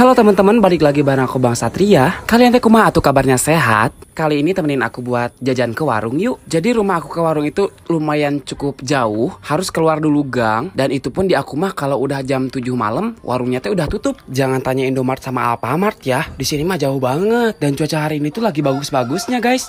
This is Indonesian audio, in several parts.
Halo teman-teman, balik lagi bareng aku Bang Satria. Kalian teh kumaha atuh kabarnya sehat? Kali ini temenin aku buat jajan ke warung yuk. Jadi rumah aku ke warung itu lumayan cukup jauh, harus keluar dulu gang dan itu pun di aku mah kalau udah jam 7 malam warungnya teh udah tutup. Jangan tanya Indomart sama Alfamart ya. Di sini mah jauh banget dan cuaca hari ini tuh lagi bagus-bagusnya guys.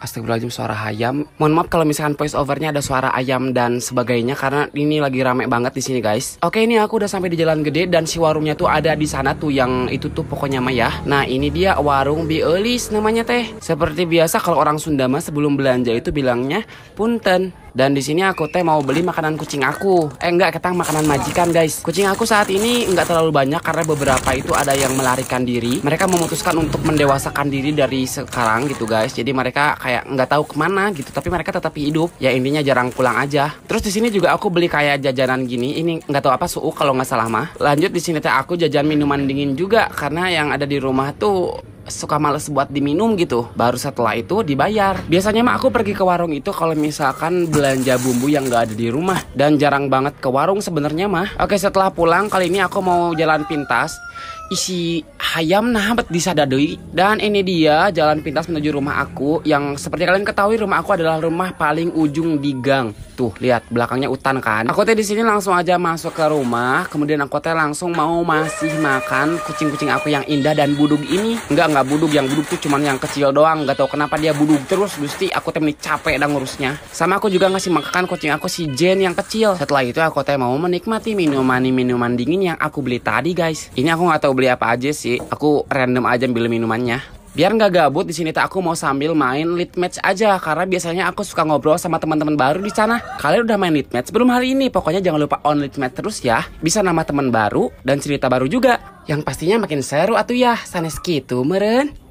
Astagfirullahaladzim suara ayam. Mohon maaf kalau misalkan voice overnya ada suara ayam dan sebagainya karena ini lagi rame banget di sini guys. Oke ini aku udah sampai di Jalan Gede dan si warungnya tuh ada di sana tuh yang itu tuh pokoknya mah ya. Nah ini dia warung Bielis namanya teh. Seperti biasa kalau orang Sunda mah sebelum belanja itu bilangnya punten. Dan di sini aku teh mau beli makanan kucing aku. Eh enggak, ketang makanan majikan guys. Kucing aku saat ini enggak terlalu banyak karena beberapa itu ada yang melarikan diri. Mereka memutuskan untuk mendewasakan diri dari sekarang gitu guys. Jadi mereka kayak enggak tahu kemana gitu, tapi mereka tetap hidup. Ya intinya jarang pulang aja. Terus di sini juga aku beli kayak jajanan gini. Ini enggak tahu apa suhu kalau nggak salah mah. Lanjut di sini teh aku jajan minuman dingin juga karena yang ada di rumah tuh suka males buat diminum gitu baru setelah itu dibayar biasanya mah aku pergi ke warung itu kalau misalkan belanja bumbu yang gak ada di rumah dan jarang banget ke warung sebenarnya mah oke setelah pulang kali ini aku mau jalan pintas isi ayam nah bet disadadui dan ini dia jalan pintas menuju rumah aku yang seperti kalian ketahui rumah aku adalah rumah paling ujung di gang Tuh, lihat belakangnya hutan kan. Aku teh di sini langsung aja masuk ke rumah, kemudian aku teh langsung mau masih makan kucing-kucing aku yang indah dan budug ini. Enggak, enggak budug, yang budug tuh cuman yang kecil doang. Enggak tahu kenapa dia budug terus, Gusti. Aku teh capek dan ngurusnya. Sama aku juga ngasih makan kucing aku si Jen yang kecil. Setelah itu aku teh mau menikmati minuman-minuman dingin yang aku beli tadi, guys. Ini aku nggak tahu beli apa aja sih. Aku random aja ambil minumannya biar nggak gabut di sini tak aku mau sambil main lead match aja karena biasanya aku suka ngobrol sama teman-teman baru di sana. Kalian udah main lead match belum hari ini? Pokoknya jangan lupa on lead match terus ya. Bisa nama teman baru dan cerita baru juga. Yang pastinya makin seru atuh ya. Sanes gitu meren.